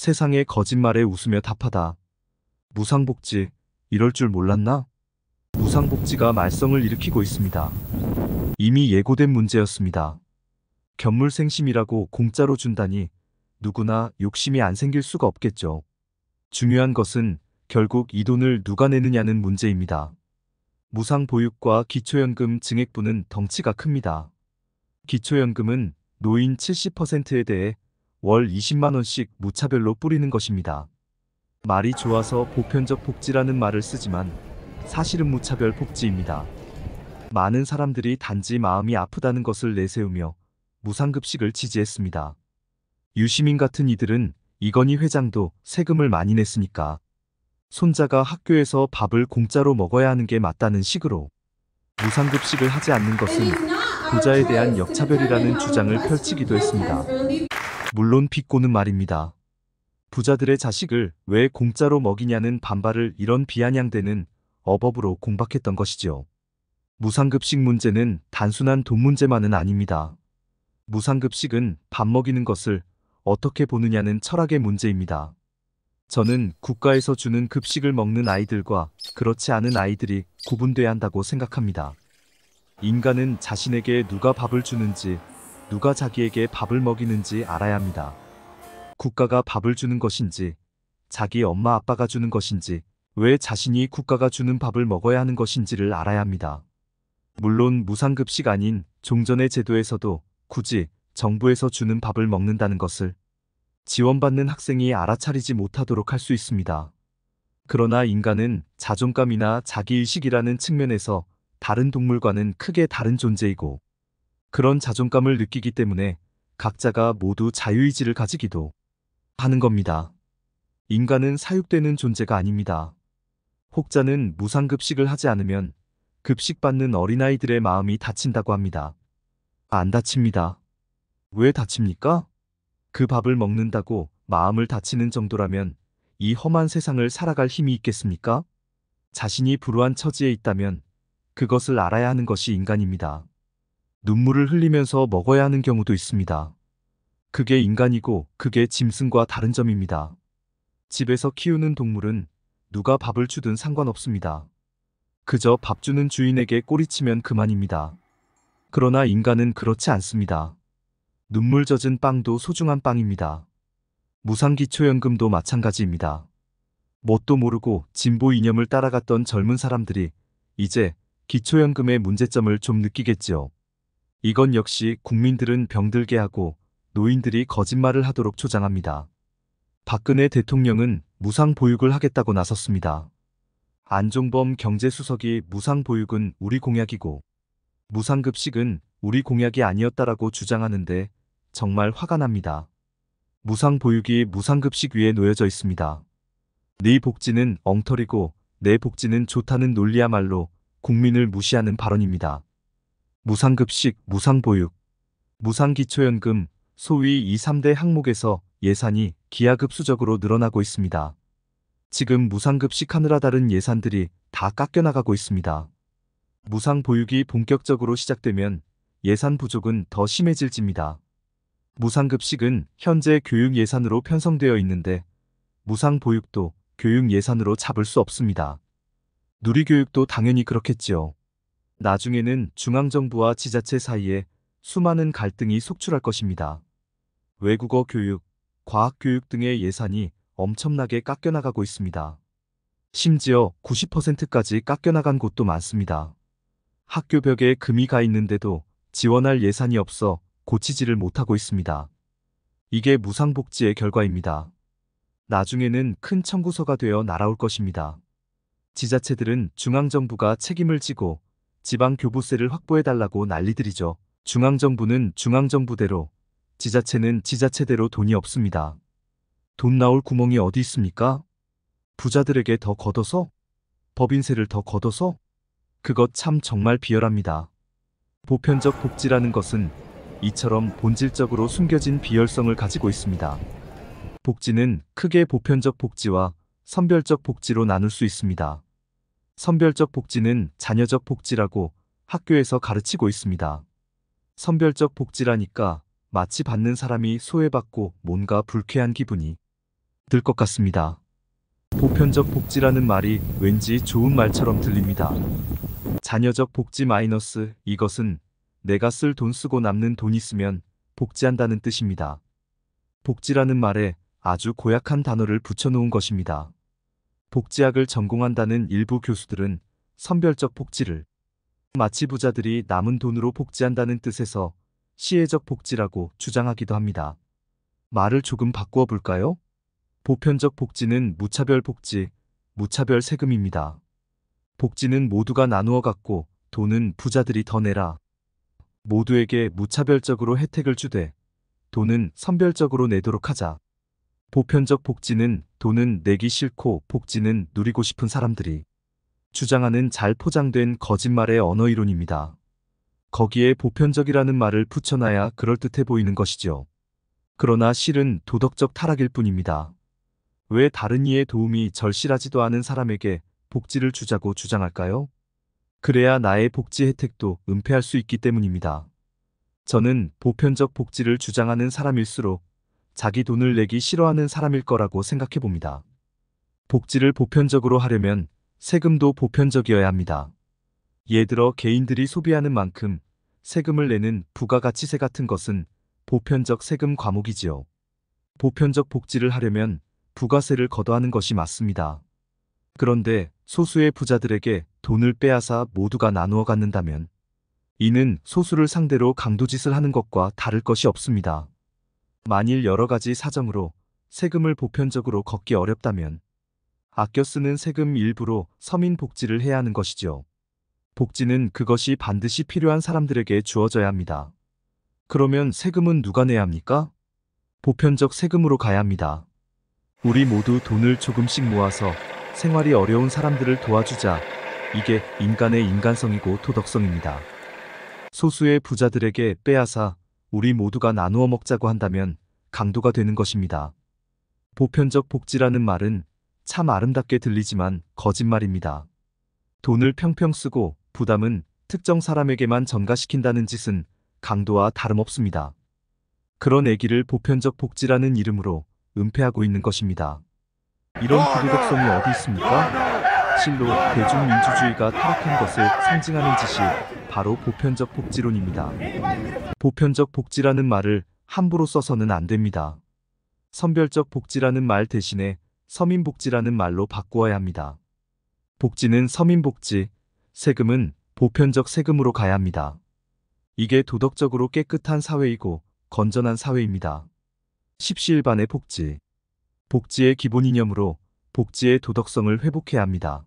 세상의 거짓말에 웃으며 답하다. 무상복지, 이럴 줄 몰랐나? 무상복지가 말썽을 일으키고 있습니다. 이미 예고된 문제였습니다. 견물생심이라고 공짜로 준다니 누구나 욕심이 안 생길 수가 없겠죠. 중요한 것은 결국 이 돈을 누가 내느냐는 문제입니다. 무상보육과 기초연금 증액분은 덩치가 큽니다. 기초연금은 노인 70%에 대해 월 20만원씩 무차별로 뿌리는 것입니다. 말이 좋아서 보편적 복지라는 말을 쓰지만 사실은 무차별 복지입니다. 많은 사람들이 단지 마음이 아프다는 것을 내세우며 무상급식을 지지했습니다. 유시민 같은 이들은 이건희 회장도 세금을 많이 냈으니까 손자가 학교에서 밥을 공짜로 먹어야 하는 게 맞다는 식으로 무상급식을 하지 않는 것은 부자에 대한 역차별이라는 주장을 펼치기도 했습니다. 물론 피꼬는 말입니다. 부자들의 자식을 왜 공짜로 먹이냐는 반발을 이런 비아냥대는 어법으로 공박했던 것이지요. 무상급식 문제는 단순한 돈 문제만은 아닙니다. 무상급식은 밥 먹이는 것을 어떻게 보느냐는 철학의 문제입니다. 저는 국가에서 주는 급식을 먹는 아이들과 그렇지 않은 아이들이 구분돼야 한다고 생각합니다. 인간은 자신에게 누가 밥을 주는지 누가 자기에게 밥을 먹이는지 알아야 합니다. 국가가 밥을 주는 것인지, 자기 엄마 아빠가 주는 것인지, 왜 자신이 국가가 주는 밥을 먹어야 하는 것인지를 알아야 합니다. 물론 무상급식 아닌 종전의 제도에서도 굳이 정부에서 주는 밥을 먹는다는 것을 지원받는 학생이 알아차리지 못하도록 할 수 있습니다. 그러나 인간은 자존감이나 자기의식이라는 측면에서 다른 동물과는 크게 다른 존재이고 그런 자존감을 느끼기 때문에 각자가 모두 자유의지를 가지기도 하는 겁니다. 인간은 사육되는 존재가 아닙니다. 혹자는 무상급식을 하지 않으면 급식받는 어린아이들의 마음이 다친다고 합니다. 안 다칩니다. 왜 다칩니까? 그 밥을 먹는다고 마음을 다치는 정도라면 이 험한 세상을 살아갈 힘이 있겠습니까? 자신이 불우한 처지에 있다면 그것을 알아야 하는 것이 인간입니다. 눈물을 흘리면서 먹어야 하는 경우도 있습니다. 그게 인간이고 그게 짐승과 다른 점입니다. 집에서 키우는 동물은 누가 밥을 주든 상관없습니다. 그저 밥 주는 주인에게 꼬리치면 그만입니다. 그러나 인간은 그렇지 않습니다. 눈물 젖은 빵도 소중한 빵입니다. 무상기초연금도 마찬가지입니다. 뭣도 모르고 진보 이념을 따라갔던 젊은 사람들이 이제 기초연금의 문제점을 좀 느끼겠지요. 이건 역시 국민들은 병들게 하고 노인들이 거짓말을 하도록 조장합니다. 박근혜 대통령은 무상 보육을 하겠다고 나섰습니다. 안종범 경제수석이 무상 보육은 우리 공약이고 무상급식은 우리 공약이 아니었다라고 주장하는데 정말 화가 납니다. 무상 보육이 무상급식 위에 놓여져 있습니다. 네 복지는 엉터리고 내 복지는 좋다는 논리야말로 국민을 무시하는 발언입니다. 무상급식, 무상보육, 무상기초연금, 소위 2, 3대 항목에서 예산이 기하급수적으로 늘어나고 있습니다. 지금 무상급식 하느라 다른 예산들이 다 깎여나가고 있습니다. 무상보육이 본격적으로 시작되면 예산 부족은 더 심해질집니다. 무상급식은 현재 교육 예산으로 편성되어 있는데 무상보육도 교육 예산으로 잡을 수 없습니다. 누리교육도 당연히 그렇겠지요. 나중에는 중앙정부와 지자체 사이에 수많은 갈등이 속출할 것입니다. 외국어 교육, 과학교육 등의 예산이 엄청나게 깎여나가고 있습니다. 심지어 90%까지 깎여나간 곳도 많습니다. 학교 벽에 금이 가 있는데도 지원할 예산이 없어 고치지를 못하고 있습니다. 이게 무상복지의 결과입니다. 나중에는 큰 청구서가 되어 날아올 것입니다. 지자체들은 중앙정부가 책임을 지고 지방 교부세를 확보해달라고 난리들이죠. 중앙정부는 중앙정부대로, 지자체는 지자체대로 돈이 없습니다. 돈 나올 구멍이 어디 있습니까? 부자들에게 더 걷어서? 법인세를 더 걷어서? 그것 참 정말 비열합니다. 보편적 복지라는 것은 이처럼 본질적으로 숨겨진 비열성을 가지고 있습니다. 복지는 크게 보편적 복지와 선별적 복지로 나눌 수 있습니다. 선별적 복지는 자녀적 복지라고 학교에서 가르치고 있습니다. 선별적 복지라니까 마치 받는 사람이 소외받고 뭔가 불쾌한 기분이 들 것 같습니다. 보편적 복지라는 말이 왠지 좋은 말처럼 들립니다. 자녀적 복지 마이너스 이것은 내가 쓸 돈 쓰고 남는 돈 있으면 복지한다는 뜻입니다. 복지라는 말에 아주 고약한 단어를 붙여놓은 것입니다. 복지학을 전공한다는 일부 교수들은 선별적 복지를 마치 부자들이 남은 돈으로 복지한다는 뜻에서 시혜적 복지라고 주장하기도 합니다. 말을 조금 바꾸어 볼까요? 보편적 복지는 무차별 복지, 무차별 세금입니다. 복지는 모두가 나누어 갖고 돈은 부자들이 더 내라. 모두에게 무차별적으로 혜택을 주되 돈은 선별적으로 내도록 하자. 보편적 복지는 돈은 내기 싫고 복지는 누리고 싶은 사람들이 주장하는 잘 포장된 거짓말의 언어 이론입니다. 거기에 보편적이라는 말을 붙여놔야 그럴듯해 보이는 것이죠. 그러나 실은 도덕적 타락일 뿐입니다. 왜 다른 이의 도움이 절실하지도 않은 사람에게 복지를 주자고 주장할까요? 그래야 나의 복지 혜택도 은폐할 수 있기 때문입니다. 저는 보편적 복지를 주장하는 사람일수록 자기 돈을 내기 싫어하는 사람일 거라고 생각해 봅니다. 복지를 보편적으로 하려면 세금도 보편적이어야 합니다. 예를 들어 개인들이 소비하는 만큼 세금을 내는 부가가치세 같은 것은 보편적 세금 과목이지요. 보편적 복지를 하려면 부가세를 거둬하는 것이 맞습니다. 그런데 소수의 부자들에게 돈을 빼앗아 모두가 나누어 갖는다면 이는 소수를 상대로 강도짓을 하는 것과 다를 것이 없습니다. 만일 여러 가지 사정으로 세금을 보편적으로 걷기 어렵다면 아껴 쓰는 세금 일부로 서민 복지를 해야 하는 것이죠. 복지는 그것이 반드시 필요한 사람들에게 주어져야 합니다. 그러면 세금은 누가 내야 합니까? 보편적 세금으로 가야 합니다. 우리 모두 돈을 조금씩 모아서 생활이 어려운 사람들을 도와주자. 이게 인간의 인간성이고 도덕성입니다. 소수의 부자들에게 빼앗아 우리 모두가 나누어 먹자고 한다면 강도가 되는 것입니다. 보편적 복지라는 말은 참 아름답게 들리지만 거짓말입니다. 돈을 평평 쓰고 부담은 특정 사람에게만 전가시킨다는 짓은 강도와 다름없습니다. 그런 애기를 보편적 복지라는 이름으로 은폐하고 있는 것입니다. 이런 부도덕성이 어디 있습니까? 실로 대중민주주의가 타락한 것을 상징하는 짓이 바로 보편적 복지론입니다. 보편적 복지라는 말을 함부로 써서는 안 됩니다. 선별적 복지라는 말 대신에 서민복지라는 말로 바꾸어야 합니다. 복지는 서민복지, 세금은 보편적 세금으로 가야 합니다. 이게 도덕적으로 깨끗한 사회이고 건전한 사회입니다. 십시일반의 복지 복지의 기본 이념으로 복지의 도덕성을 회복해야 합니다.